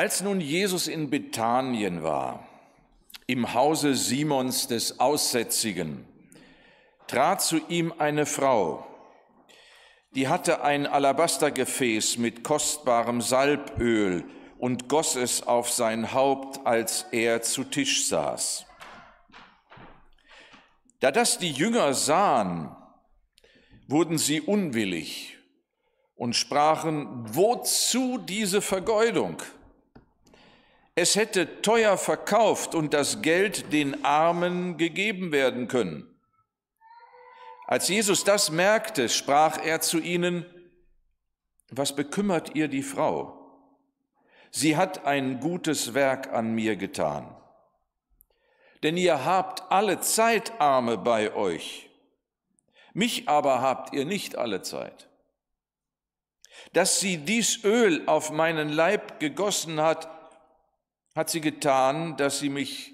Als nun Jesus in Bethanien war, im Hause Simons des Aussätzigen, trat zu ihm eine Frau, die hatte ein Alabastergefäß mit kostbarem Salböl und goss es auf sein Haupt, als er zu Tisch saß. Da das die Jünger sahen, wurden sie unwillig und sprachen, wozu diese Vergeudung? Es hätte teuer verkauft und das Geld den Armen gegeben werden können. Als Jesus das merkte, sprach er zu ihnen, was bekümmert ihr die Frau? Sie hat ein gutes Werk an mir getan. Denn ihr habt alle Zeit Arme bei euch, mich aber habt ihr nicht alle Zeit. Dass sie dies Öl auf meinen Leib gegossen hat, hat sie getan, dass sie mich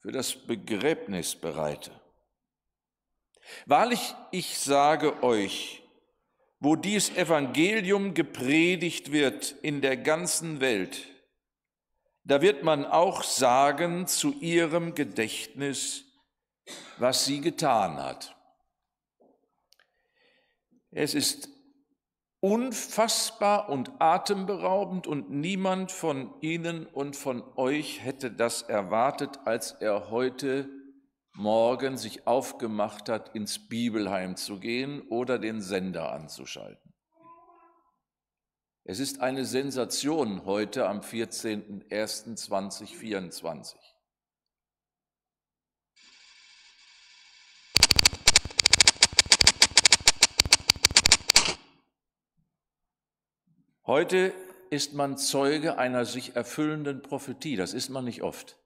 für das Begräbnis bereite. Wahrlich, ich sage euch, wo dies Evangelium gepredigt wird in der ganzen Welt, da wird man auch sagen zu ihrem Gedächtnis, was sie getan hat. Es ist unfassbar und atemberaubend und niemand von Ihnen und von euch hätte das erwartet, als er heute Morgen sich aufgemacht hat, ins Bibelheim zu gehen oder den Sender anzuschalten. Es ist eine Sensation heute am 14.01.2024. Heute ist man Zeuge einer sich erfüllenden Prophetie. Das ist man nicht oft.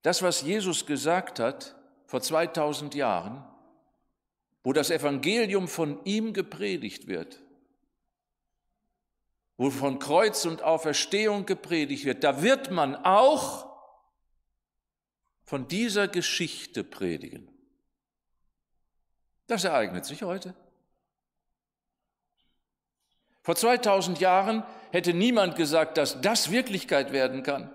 Das, was Jesus gesagt hat vor 2000 Jahren, wo das Evangelium von ihm gepredigt wird, wo von Kreuz und Auferstehung gepredigt wird, da wird man auch von dieser Geschichte predigen. Das ereignet sich heute. Vor 2000 Jahren hätte niemand gesagt, dass das Wirklichkeit werden kann.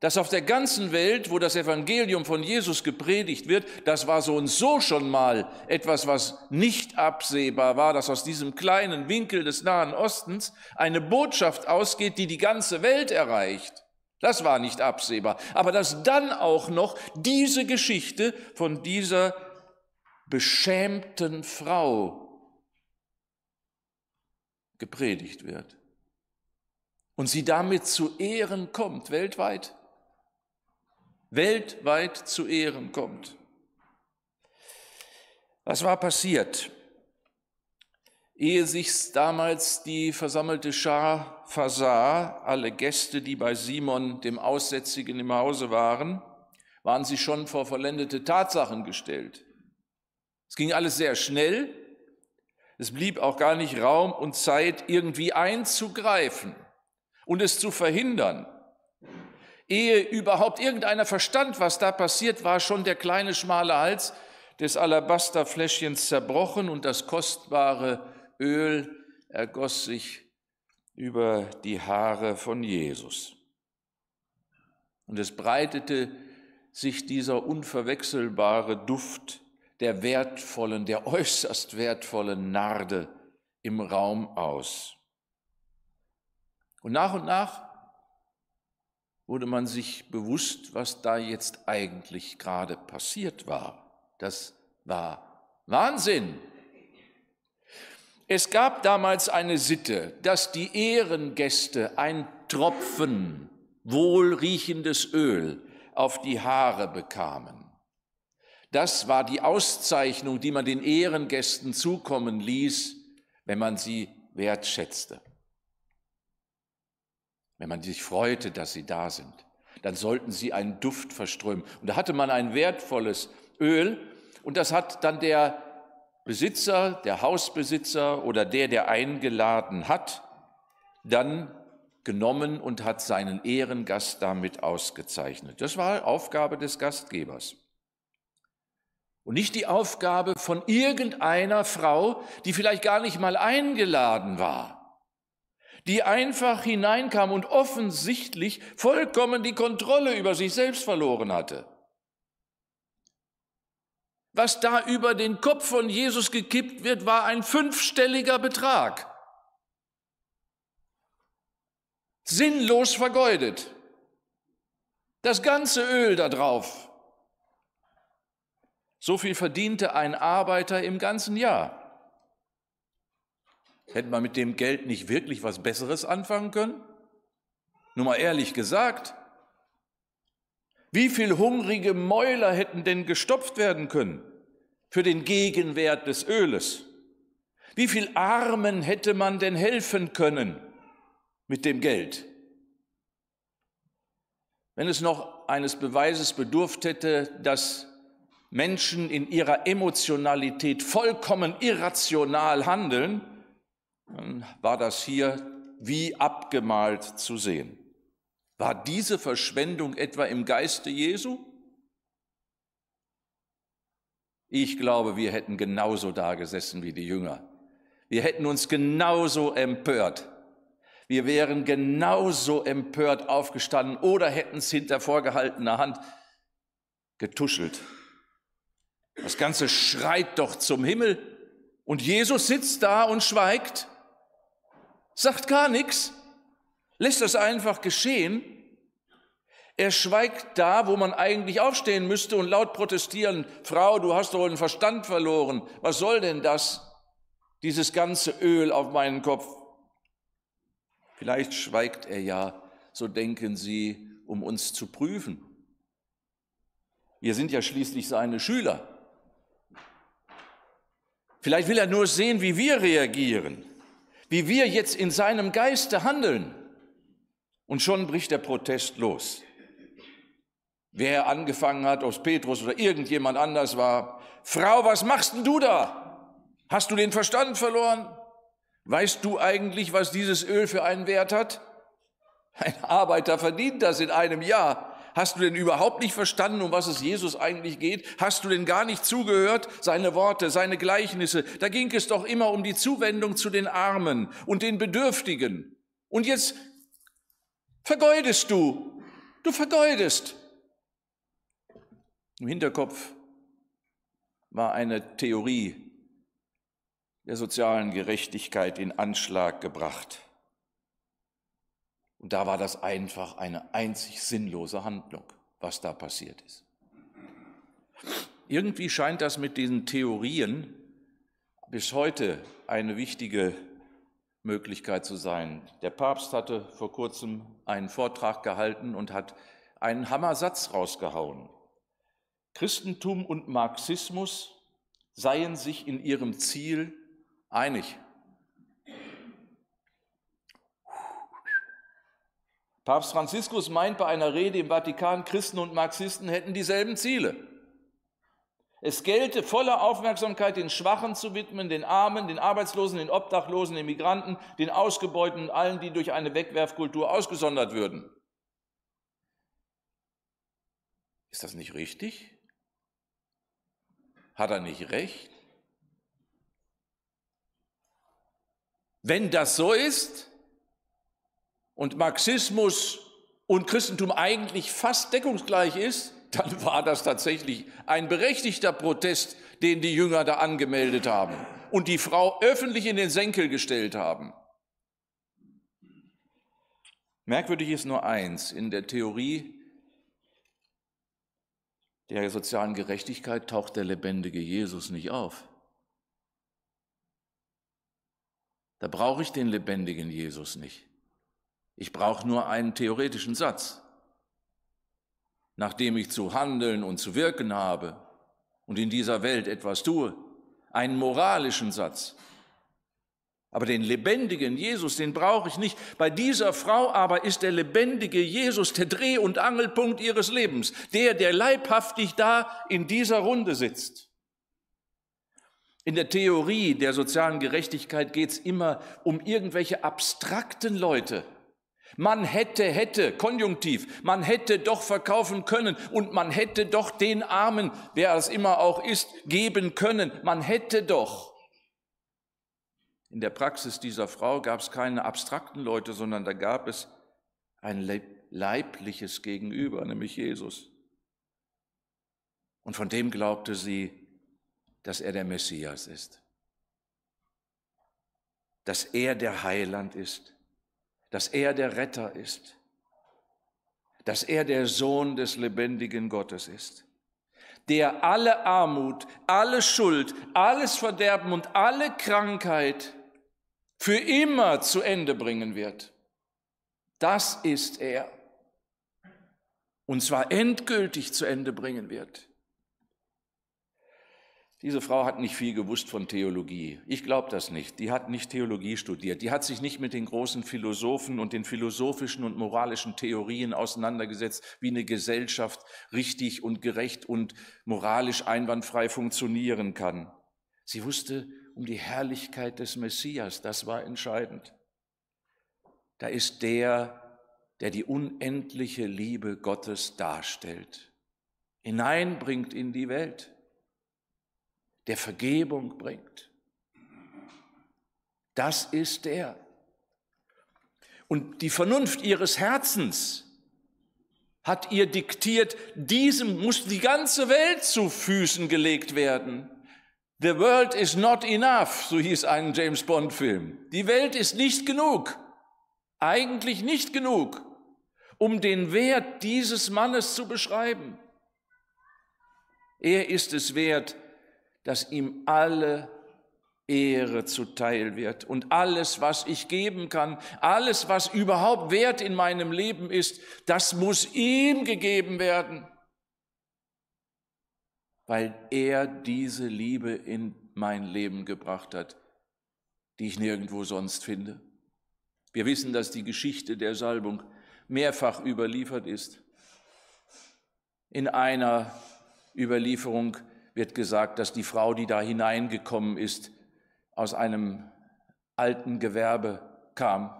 Dass auf der ganzen Welt, wo das Evangelium von Jesus gepredigt wird, das war so und so schon mal etwas, was nicht absehbar war, dass aus diesem kleinen Winkel des Nahen Ostens eine Botschaft ausgeht, die die ganze Welt erreicht. Das war nicht absehbar. Aber dass dann auch noch diese Geschichte von dieser beschämten Frau gepredigt wird und sie damit zu Ehren kommt, weltweit, weltweit zu Ehren kommt. Was war passiert? Ehe sich damals die versammelte Schar versah, alle Gäste, die bei Simon, dem Aussätzigen, im Hause waren, waren sie schon vor vollendete Tatsachen gestellt. Es ging alles sehr schnell, es blieb auch gar nicht Raum und Zeit, irgendwie einzugreifen und es zu verhindern. Ehe überhaupt irgendeiner verstand, was da passiert, war schon der kleine schmale Hals des Alabasterfläschchens zerbrochen und das kostbare Öl ergoss sich über die Haare von Jesus. Und es breitete sich dieser unverwechselbare Duft der wertvollen, der äußerst wertvollen Narde im Raum aus. Und nach und nach wurde man sich bewusst, was da jetzt eigentlich gerade passiert war. Das war Wahnsinn. Es gab damals eine Sitte, dass die Ehrengäste ein Tropfen wohlriechendes Öl auf die Haare bekamen. Das war die Auszeichnung, die man den Ehrengästen zukommen ließ, wenn man sie wertschätzte. Wenn man sich freute, dass sie da sind, dann sollten sie einen Duft verströmen. Und da hatte man ein wertvolles Öl und das hat dann der Besitzer, der Hausbesitzer oder der, der eingeladen hat, dann genommen und hat seinen Ehrengast damit ausgezeichnet. Das war Aufgabe des Gastgebers. Und nicht die Aufgabe von irgendeiner Frau, die vielleicht gar nicht mal eingeladen war, die einfach hineinkam und offensichtlich vollkommen die Kontrolle über sich selbst verloren hatte. Was da über den Kopf von Jesus gekippt wird, war ein fünfstelliger Betrag. Sinnlos vergeudet. Das ganze Öl da drauf, so viel verdiente ein Arbeiter im ganzen Jahr. Hätte man mit dem Geld nicht wirklich was Besseres anfangen können? Nur mal ehrlich gesagt, wie viel hungrige Mäuler hätten denn gestopft werden können für den Gegenwert des Öles? Wie viel Armen hätte man denn helfen können mit dem Geld? Wenn es noch eines Beweises bedurft hätte, dass Menschen in ihrer Emotionalität vollkommen irrational handeln, dann war das hier wie abgemalt zu sehen. War diese Verschwendung etwa im Geiste Jesu? Ich glaube, wir hätten genauso dagesessen wie die Jünger. Wir hätten uns genauso empört. Wir wären genauso empört aufgestanden oder hätten es hinter vorgehaltener Hand getuschelt das Ganze schreit doch zum Himmel. Und Jesus sitzt da und schweigt, sagt gar nichts, lässt das einfach geschehen. Er schweigt da, wo man eigentlich aufstehen müsste und laut protestieren, Frau, du hast doch den Verstand verloren. Was soll denn das, dieses ganze Öl auf meinen Kopf? Vielleicht schweigt er ja, so denken sie, um uns zu prüfen. Wir sind ja schließlich seine Schüler. Vielleicht will er nur sehen, wie wir reagieren, wie wir jetzt in seinem Geiste handeln. Und schon bricht der Protest los. Wer angefangen hat, ob es Petrus oder irgendjemand anders war, Frau, was machst denn du da? Hast du den Verstand verloren? Weißt du eigentlich, was dieses Öl für einen Wert hat? Ein Arbeiter verdient das in einem Jahr. Hast du denn überhaupt nicht verstanden, um was es Jesus eigentlich geht? Hast du denn gar nicht zugehört? Seine Worte, seine Gleichnisse. Da ging es doch immer um die Zuwendung zu den Armen und den Bedürftigen. Und jetzt vergeudest du. Du vergeudest. Im Hinterkopf war eine Theorie der sozialen Gerechtigkeit in Anschlag gebracht. Und da war das einfach eine einzig sinnlose Handlung, was da passiert ist. Irgendwie scheint das mit diesen Theorien bis heute eine wichtige Möglichkeit zu sein. Der Papst hatte vor kurzem einen Vortrag gehalten und hat einen Hammersatz rausgehauen. Christentum und Marxismus seien sich in ihrem Ziel einig. Papst Franziskus meint bei einer Rede im Vatikan, Christen und Marxisten hätten dieselben Ziele. Es gelte, volle Aufmerksamkeit den Schwachen zu widmen, den Armen, den Arbeitslosen, den Obdachlosen, den Migranten, den Ausgebeuteten und allen, die durch eine Wegwerfkultur ausgesondert würden. Ist das nicht richtig? Hat er nicht recht? Wenn das so ist, und Marxismus und Christentum eigentlich fast deckungsgleich ist, dann war das tatsächlich ein berechtigter Protest, den die Jünger da angemeldet haben und die Frau öffentlich in den Senkel gestellt haben. Merkwürdig ist nur eins, in der Theorie der sozialen Gerechtigkeit taucht der lebendige Jesus nicht auf. Da brauche ich den lebendigen Jesus nicht. Ich brauche nur einen theoretischen Satz, nachdem ich zu handeln und zu wirken habe und in dieser Welt etwas tue, einen moralischen Satz. Aber den lebendigen Jesus, den brauche ich nicht. Bei dieser Frau aber ist der lebendige Jesus der Dreh- und Angelpunkt ihres Lebens, der, der leibhaftig da in dieser Runde sitzt. In der Theorie der sozialen Gerechtigkeit geht es immer um irgendwelche abstrakten Leute, man hätte, hätte, Konjunktiv, man hätte doch verkaufen können und man hätte doch den Armen, wer es immer auch ist, geben können. Man hätte doch. In der Praxis dieser Frau gab es keine abstrakten Leute, sondern da gab es ein leibliches Gegenüber, nämlich Jesus. Und von dem glaubte sie, dass er der Messias ist, dass er der Heiland ist dass er der Retter ist, dass er der Sohn des lebendigen Gottes ist, der alle Armut, alle Schuld, alles Verderben und alle Krankheit für immer zu Ende bringen wird. Das ist er. Und zwar endgültig zu Ende bringen wird. Diese Frau hat nicht viel gewusst von Theologie. Ich glaube das nicht. Die hat nicht Theologie studiert. Die hat sich nicht mit den großen Philosophen und den philosophischen und moralischen Theorien auseinandergesetzt, wie eine Gesellschaft richtig und gerecht und moralisch einwandfrei funktionieren kann. Sie wusste um die Herrlichkeit des Messias. Das war entscheidend. Da ist der, der die unendliche Liebe Gottes darstellt, hineinbringt in die Welt der Vergebung bringt. Das ist er. Und die Vernunft ihres Herzens hat ihr diktiert, diesem muss die ganze Welt zu Füßen gelegt werden. The world is not enough, so hieß ein James Bond-Film. Die Welt ist nicht genug, eigentlich nicht genug, um den Wert dieses Mannes zu beschreiben. Er ist es wert, dass ihm alle Ehre zuteil wird. Und alles, was ich geben kann, alles, was überhaupt wert in meinem Leben ist, das muss ihm gegeben werden, weil er diese Liebe in mein Leben gebracht hat, die ich nirgendwo sonst finde. Wir wissen, dass die Geschichte der Salbung mehrfach überliefert ist. In einer Überlieferung wird gesagt, dass die Frau, die da hineingekommen ist, aus einem alten Gewerbe kam,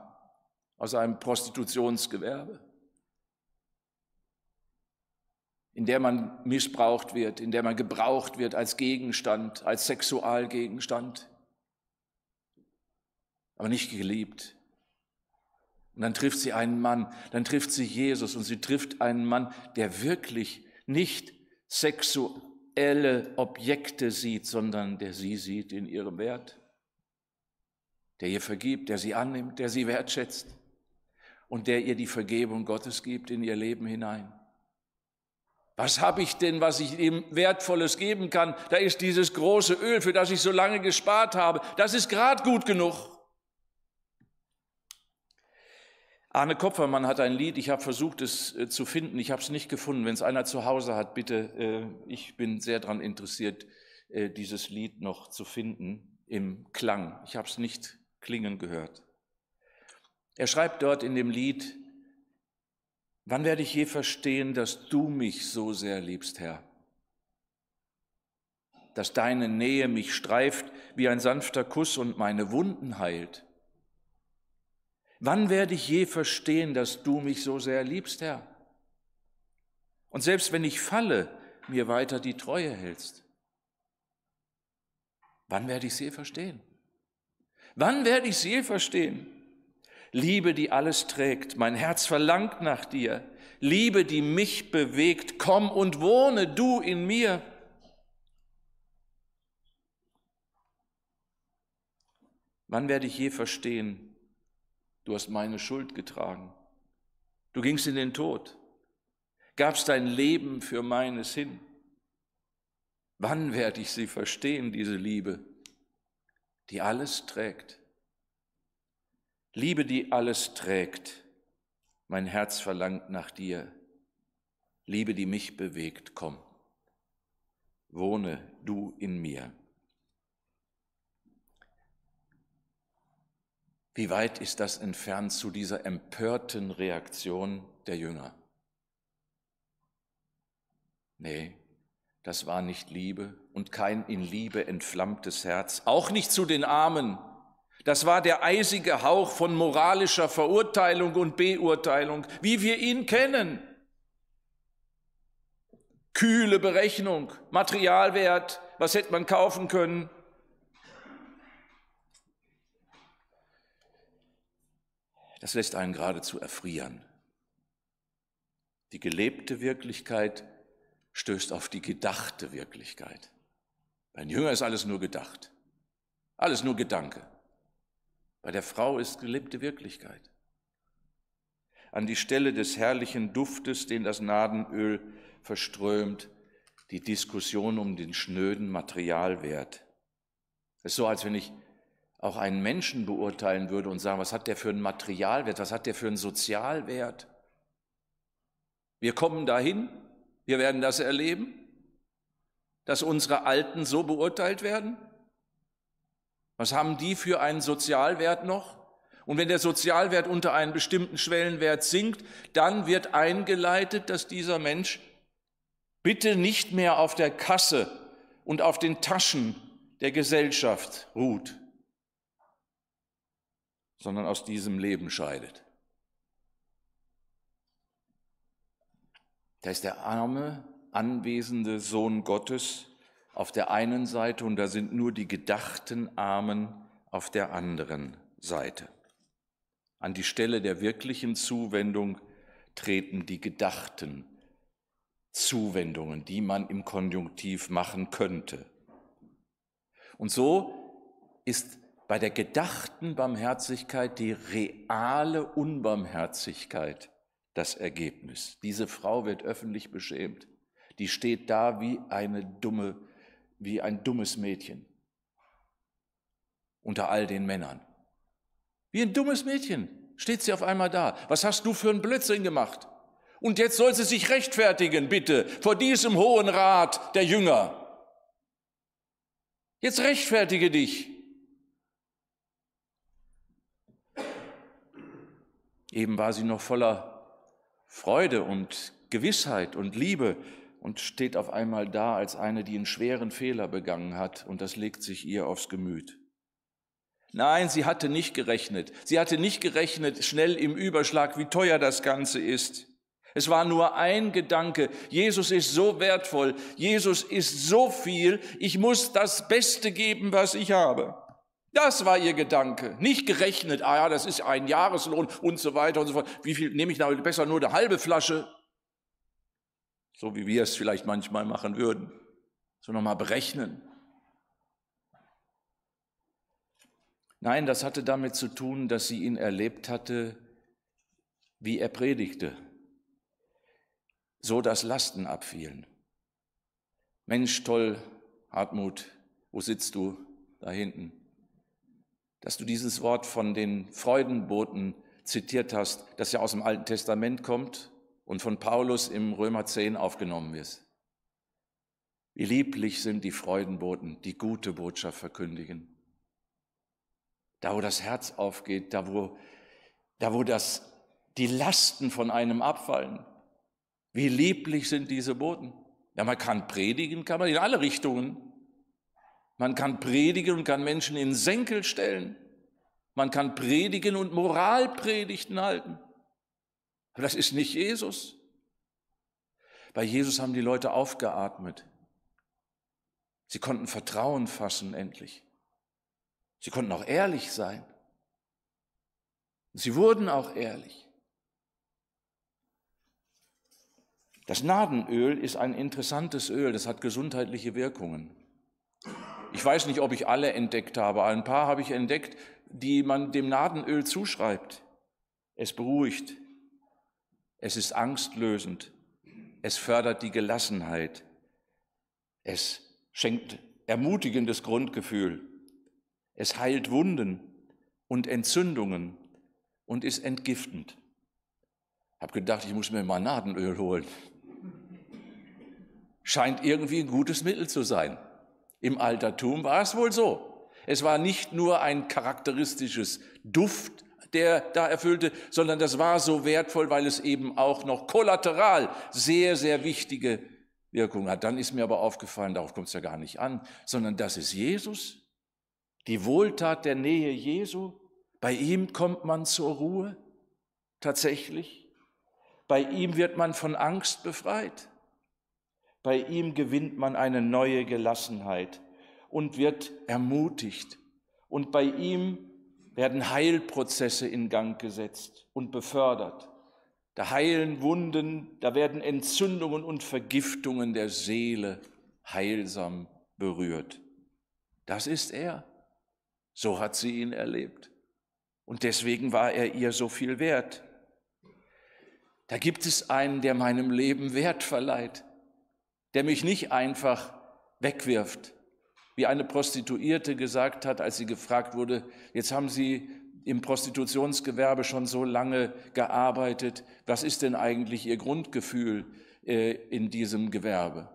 aus einem Prostitutionsgewerbe, in der man missbraucht wird, in der man gebraucht wird als Gegenstand, als Sexualgegenstand, aber nicht geliebt. Und dann trifft sie einen Mann, dann trifft sie Jesus und sie trifft einen Mann, der wirklich nicht sexuell materielle Objekte sieht, sondern der sie sieht in ihrem Wert, der ihr vergibt, der sie annimmt, der sie wertschätzt und der ihr die Vergebung Gottes gibt in ihr Leben hinein. Was habe ich denn, was ich ihm Wertvolles geben kann? Da ist dieses große Öl, für das ich so lange gespart habe. Das ist gerade gut genug. Arne Kopfermann hat ein Lied, ich habe versucht, es äh, zu finden, ich habe es nicht gefunden. Wenn es einer zu Hause hat, bitte, äh, ich bin sehr daran interessiert, äh, dieses Lied noch zu finden im Klang. Ich habe es nicht klingen gehört. Er schreibt dort in dem Lied, wann werde ich je verstehen, dass du mich so sehr liebst, Herr? Dass deine Nähe mich streift wie ein sanfter Kuss und meine Wunden heilt Wann werde ich je verstehen, dass du mich so sehr liebst, Herr? Und selbst wenn ich falle, mir weiter die Treue hältst. Wann werde ich es je verstehen? Wann werde ich es je verstehen? Liebe, die alles trägt, mein Herz verlangt nach dir. Liebe, die mich bewegt, komm und wohne du in mir. Wann werde ich je verstehen, Du hast meine Schuld getragen. Du gingst in den Tod, gabst dein Leben für meines hin. Wann werde ich sie verstehen, diese Liebe, die alles trägt? Liebe, die alles trägt. Mein Herz verlangt nach dir. Liebe, die mich bewegt, komm. Wohne du in mir. Wie weit ist das entfernt zu dieser empörten Reaktion der Jünger? Nee, das war nicht Liebe und kein in Liebe entflammtes Herz, auch nicht zu den Armen. Das war der eisige Hauch von moralischer Verurteilung und Beurteilung, wie wir ihn kennen. Kühle Berechnung, Materialwert, was hätte man kaufen können, das lässt einen geradezu erfrieren. Die gelebte Wirklichkeit stößt auf die gedachte Wirklichkeit. Bei den Jüngern ist alles nur gedacht, alles nur Gedanke. Bei der Frau ist gelebte Wirklichkeit. An die Stelle des herrlichen Duftes, den das Nadenöl verströmt, die Diskussion um den schnöden Materialwert. Es ist so, als wenn ich auch einen Menschen beurteilen würde und sagen, was hat der für einen Materialwert, was hat der für einen Sozialwert. Wir kommen dahin, wir werden das erleben, dass unsere Alten so beurteilt werden. Was haben die für einen Sozialwert noch? Und wenn der Sozialwert unter einen bestimmten Schwellenwert sinkt, dann wird eingeleitet, dass dieser Mensch bitte nicht mehr auf der Kasse und auf den Taschen der Gesellschaft ruht, sondern aus diesem Leben scheidet. Da ist der arme, anwesende Sohn Gottes auf der einen Seite und da sind nur die gedachten Armen auf der anderen Seite. An die Stelle der wirklichen Zuwendung treten die gedachten Zuwendungen, die man im Konjunktiv machen könnte. Und so ist bei der gedachten Barmherzigkeit die reale Unbarmherzigkeit das Ergebnis. Diese Frau wird öffentlich beschämt. Die steht da wie eine dumme, wie ein dummes Mädchen unter all den Männern. Wie ein dummes Mädchen steht sie auf einmal da. Was hast du für einen Blödsinn gemacht? Und jetzt soll sie sich rechtfertigen, bitte, vor diesem hohen Rat der Jünger. Jetzt rechtfertige dich. Eben war sie noch voller Freude und Gewissheit und Liebe und steht auf einmal da als eine, die einen schweren Fehler begangen hat und das legt sich ihr aufs Gemüt. Nein, sie hatte nicht gerechnet. Sie hatte nicht gerechnet, schnell im Überschlag, wie teuer das Ganze ist. Es war nur ein Gedanke, Jesus ist so wertvoll, Jesus ist so viel, ich muss das Beste geben, was ich habe. Das war ihr Gedanke. Nicht gerechnet, ah ja, das ist ein Jahreslohn und so weiter und so fort. Wie viel nehme ich da besser nur eine halbe Flasche? So wie wir es vielleicht manchmal machen würden. So nochmal berechnen. Nein, das hatte damit zu tun, dass sie ihn erlebt hatte, wie er predigte, so dass Lasten abfielen. Mensch, toll, Hartmut, wo sitzt du da hinten? dass du dieses Wort von den Freudenboten zitiert hast, das ja aus dem Alten Testament kommt und von Paulus im Römer 10 aufgenommen ist. Wie lieblich sind die Freudenboten, die gute Botschaft verkündigen. Da, wo das Herz aufgeht, da, wo, da, wo das, die Lasten von einem abfallen. Wie lieblich sind diese Boten. Ja, man kann predigen, kann man in alle Richtungen. Man kann predigen und kann Menschen in Senkel stellen. Man kann predigen und Moralpredigten halten. Aber das ist nicht Jesus. Bei Jesus haben die Leute aufgeatmet. Sie konnten Vertrauen fassen endlich. Sie konnten auch ehrlich sein. Sie wurden auch ehrlich. Das Nadenöl ist ein interessantes Öl, das hat gesundheitliche Wirkungen. Ich weiß nicht, ob ich alle entdeckt habe, ein paar habe ich entdeckt, die man dem Nadenöl zuschreibt. Es beruhigt, es ist angstlösend, es fördert die Gelassenheit, es schenkt ermutigendes Grundgefühl, es heilt Wunden und Entzündungen und ist entgiftend. Hab gedacht, ich muss mir mal Nadenöl holen. Scheint irgendwie ein gutes Mittel zu sein. Im Altertum war es wohl so. Es war nicht nur ein charakteristisches Duft, der da erfüllte, sondern das war so wertvoll, weil es eben auch noch kollateral sehr, sehr wichtige Wirkung hat. Dann ist mir aber aufgefallen, darauf kommt es ja gar nicht an, sondern das ist Jesus, die Wohltat der Nähe Jesu. Bei ihm kommt man zur Ruhe, tatsächlich. Bei ihm wird man von Angst befreit. Bei ihm gewinnt man eine neue Gelassenheit und wird ermutigt. Und bei ihm werden Heilprozesse in Gang gesetzt und befördert. Da heilen Wunden, da werden Entzündungen und Vergiftungen der Seele heilsam berührt. Das ist er. So hat sie ihn erlebt. Und deswegen war er ihr so viel wert. Da gibt es einen, der meinem Leben Wert verleiht der mich nicht einfach wegwirft, wie eine Prostituierte gesagt hat, als sie gefragt wurde, jetzt haben Sie im Prostitutionsgewerbe schon so lange gearbeitet, was ist denn eigentlich Ihr Grundgefühl äh, in diesem Gewerbe?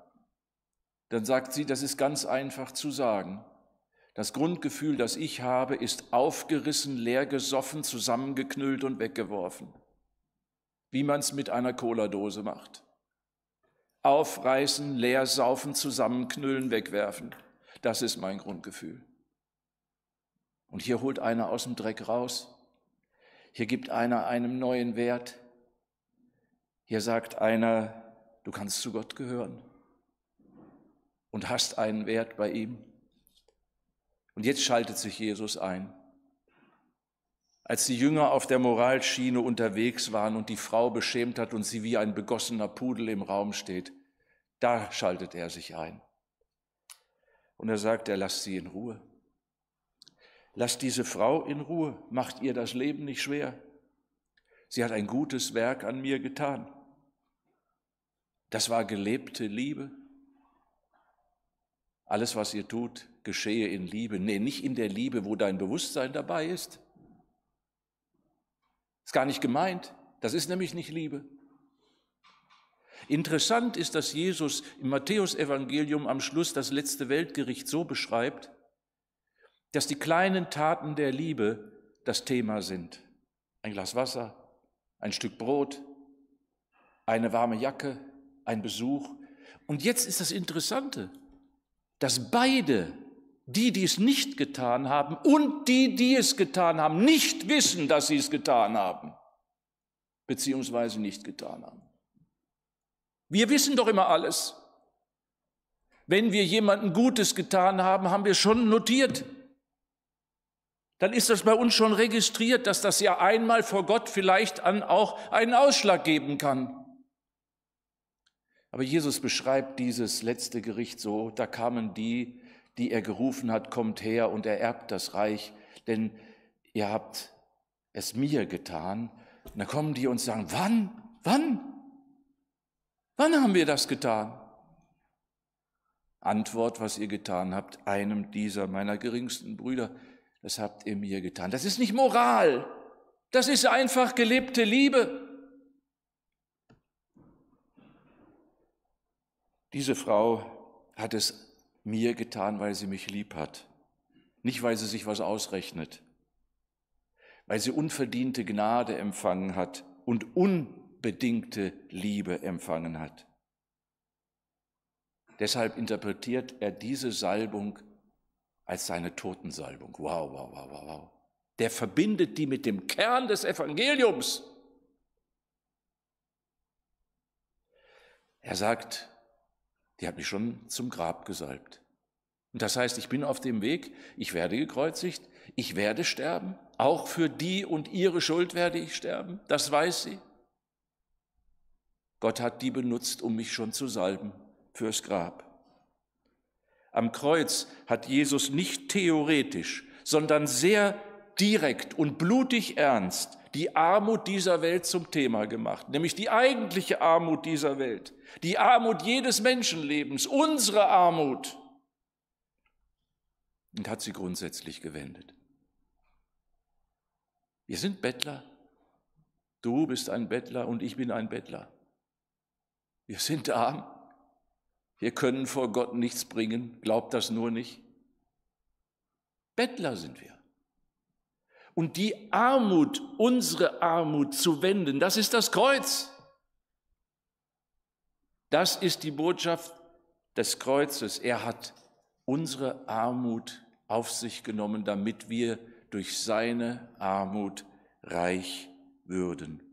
Dann sagt sie, das ist ganz einfach zu sagen. Das Grundgefühl, das ich habe, ist aufgerissen, leer gesoffen, zusammengeknüllt und weggeworfen. Wie man es mit einer Cola-Dose macht aufreißen, leer saufen, zusammenknüllen, wegwerfen. Das ist mein Grundgefühl. Und hier holt einer aus dem Dreck raus. Hier gibt einer einem neuen Wert. Hier sagt einer, du kannst zu Gott gehören und hast einen Wert bei ihm. Und jetzt schaltet sich Jesus ein als die Jünger auf der Moralschiene unterwegs waren und die Frau beschämt hat und sie wie ein begossener Pudel im Raum steht, da schaltet er sich ein. Und er sagt, er lasst sie in Ruhe. Lasst diese Frau in Ruhe, macht ihr das Leben nicht schwer. Sie hat ein gutes Werk an mir getan. Das war gelebte Liebe. Alles, was ihr tut, geschehe in Liebe. Nee, nicht in der Liebe, wo dein Bewusstsein dabei ist, ist gar nicht gemeint. Das ist nämlich nicht Liebe. Interessant ist, dass Jesus im Matthäusevangelium am Schluss das letzte Weltgericht so beschreibt, dass die kleinen Taten der Liebe das Thema sind. Ein Glas Wasser, ein Stück Brot, eine warme Jacke, ein Besuch. Und jetzt ist das Interessante, dass beide die, die es nicht getan haben und die, die es getan haben, nicht wissen, dass sie es getan haben, beziehungsweise nicht getan haben. Wir wissen doch immer alles. Wenn wir jemandem Gutes getan haben, haben wir schon notiert. Dann ist das bei uns schon registriert, dass das ja einmal vor Gott vielleicht an auch einen Ausschlag geben kann. Aber Jesus beschreibt dieses letzte Gericht so, da kamen die, die er gerufen hat, kommt her und ererbt das Reich, denn ihr habt es mir getan. Und dann kommen die und sagen, wann? Wann? Wann haben wir das getan? Antwort, was ihr getan habt, einem dieser meiner geringsten Brüder, das habt ihr mir getan. Das ist nicht Moral, das ist einfach gelebte Liebe. Diese Frau hat es mir getan, weil sie mich lieb hat, nicht weil sie sich was ausrechnet, weil sie unverdiente Gnade empfangen hat und unbedingte Liebe empfangen hat. Deshalb interpretiert er diese Salbung als seine Totensalbung. Wow, wow, wow, wow, wow. Der verbindet die mit dem Kern des Evangeliums. Er sagt, die hat mich schon zum Grab gesalbt. Und das heißt, ich bin auf dem Weg, ich werde gekreuzigt, ich werde sterben, auch für die und ihre Schuld werde ich sterben, das weiß sie. Gott hat die benutzt, um mich schon zu salben fürs Grab. Am Kreuz hat Jesus nicht theoretisch, sondern sehr direkt und blutig ernst die Armut dieser Welt zum Thema gemacht, nämlich die eigentliche Armut dieser Welt, die Armut jedes Menschenlebens, unsere Armut, und hat sie grundsätzlich gewendet. Wir sind Bettler, du bist ein Bettler und ich bin ein Bettler. Wir sind arm, wir können vor Gott nichts bringen, glaubt das nur nicht. Bettler sind wir und die Armut, unsere Armut zu wenden. Das ist das Kreuz. Das ist die Botschaft des Kreuzes. Er hat unsere Armut auf sich genommen, damit wir durch seine Armut reich würden.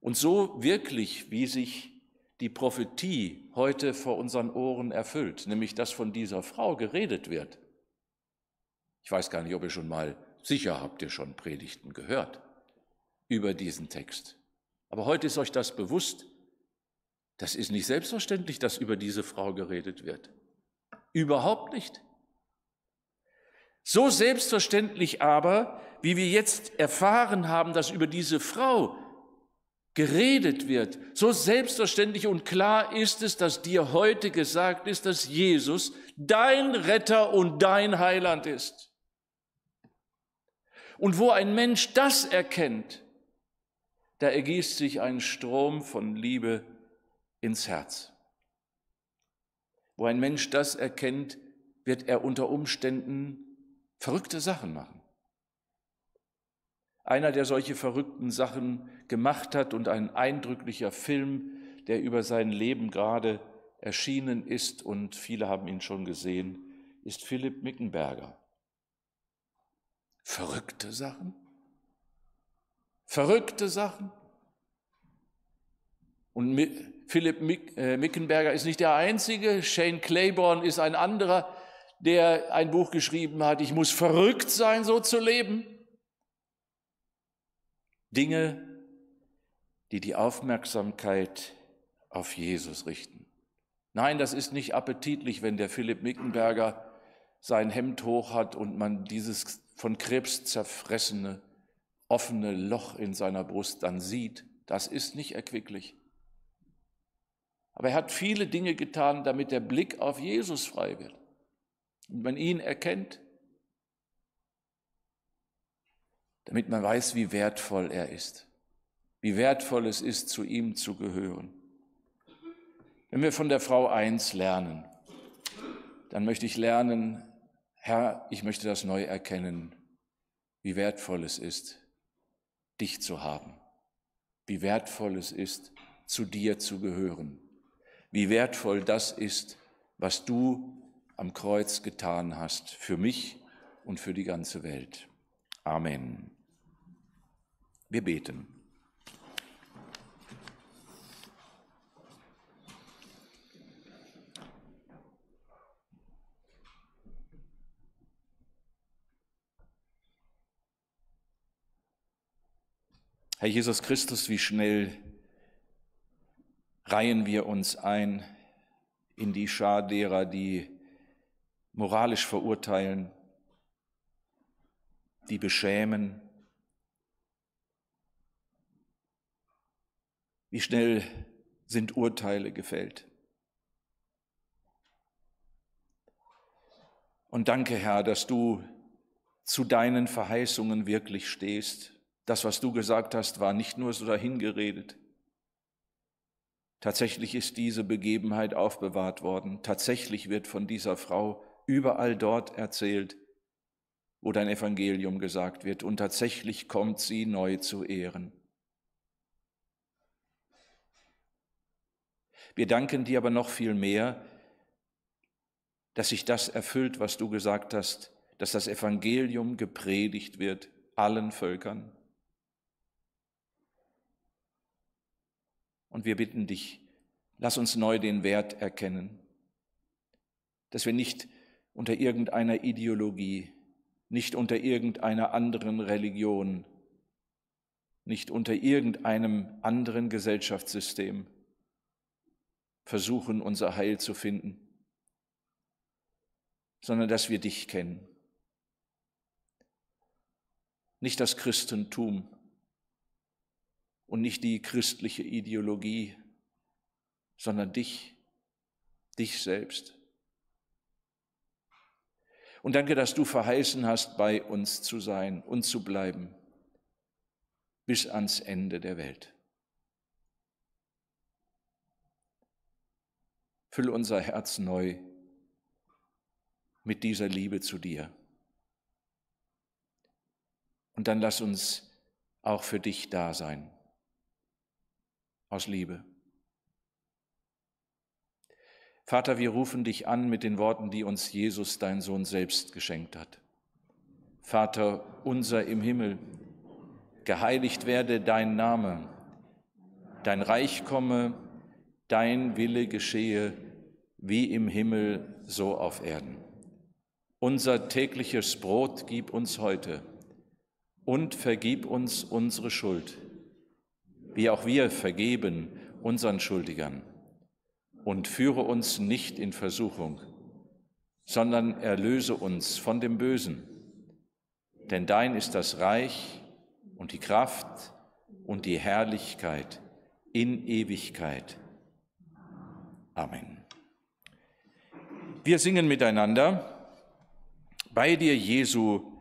Und so wirklich, wie sich die Prophetie heute vor unseren Ohren erfüllt, nämlich dass von dieser Frau geredet wird, ich weiß gar nicht, ob ihr schon mal, sicher habt ihr schon Predigten gehört über diesen Text. Aber heute ist euch das bewusst. Das ist nicht selbstverständlich, dass über diese Frau geredet wird. Überhaupt nicht. So selbstverständlich aber, wie wir jetzt erfahren haben, dass über diese Frau geredet wird, so selbstverständlich und klar ist es, dass dir heute gesagt ist, dass Jesus dein Retter und dein Heiland ist. Und wo ein Mensch das erkennt, da ergießt sich ein Strom von Liebe ins Herz. Wo ein Mensch das erkennt, wird er unter Umständen verrückte Sachen machen. Einer, der solche verrückten Sachen gemacht hat und ein eindrücklicher Film, der über sein Leben gerade erschienen ist und viele haben ihn schon gesehen, ist Philipp Mickenberger. Verrückte Sachen? Verrückte Sachen? Und Philipp äh, Mickenberger ist nicht der Einzige, Shane Claiborne ist ein anderer, der ein Buch geschrieben hat, ich muss verrückt sein, so zu leben. Dinge, die die Aufmerksamkeit auf Jesus richten. Nein, das ist nicht appetitlich, wenn der Philipp Mickenberger sein Hemd hoch hat und man dieses von Krebs zerfressene, offene Loch in seiner Brust dann sieht, das ist nicht erquicklich. Aber er hat viele Dinge getan, damit der Blick auf Jesus frei wird und man ihn erkennt, damit man weiß, wie wertvoll er ist, wie wertvoll es ist, zu ihm zu gehören. Wenn wir von der Frau eins lernen, dann möchte ich lernen, Herr, ich möchte das neu erkennen, wie wertvoll es ist, dich zu haben, wie wertvoll es ist, zu dir zu gehören, wie wertvoll das ist, was du am Kreuz getan hast für mich und für die ganze Welt. Amen. Wir beten. Herr Jesus Christus, wie schnell reihen wir uns ein in die Schar derer, die moralisch verurteilen, die beschämen. Wie schnell sind Urteile gefällt. Und danke, Herr, dass du zu deinen Verheißungen wirklich stehst das, was du gesagt hast, war nicht nur so dahingeredet. Tatsächlich ist diese Begebenheit aufbewahrt worden. Tatsächlich wird von dieser Frau überall dort erzählt, wo dein Evangelium gesagt wird. Und tatsächlich kommt sie neu zu Ehren. Wir danken dir aber noch viel mehr, dass sich das erfüllt, was du gesagt hast, dass das Evangelium gepredigt wird allen Völkern. Und wir bitten dich, lass uns neu den Wert erkennen, dass wir nicht unter irgendeiner Ideologie, nicht unter irgendeiner anderen Religion, nicht unter irgendeinem anderen Gesellschaftssystem versuchen, unser Heil zu finden, sondern dass wir dich kennen. Nicht das Christentum, und nicht die christliche Ideologie, sondern dich, dich selbst. Und danke, dass du verheißen hast, bei uns zu sein und zu bleiben bis ans Ende der Welt. Füll unser Herz neu mit dieser Liebe zu dir. Und dann lass uns auch für dich da sein aus Liebe. Vater, wir rufen dich an mit den Worten, die uns Jesus, dein Sohn, selbst geschenkt hat. Vater unser im Himmel, geheiligt werde dein Name, dein Reich komme, dein Wille geschehe, wie im Himmel, so auf Erden. Unser tägliches Brot gib uns heute und vergib uns unsere Schuld wie auch wir vergeben unseren Schuldigern. Und führe uns nicht in Versuchung, sondern erlöse uns von dem Bösen. Denn dein ist das Reich und die Kraft und die Herrlichkeit in Ewigkeit. Amen. Wir singen miteinander bei dir, Jesu,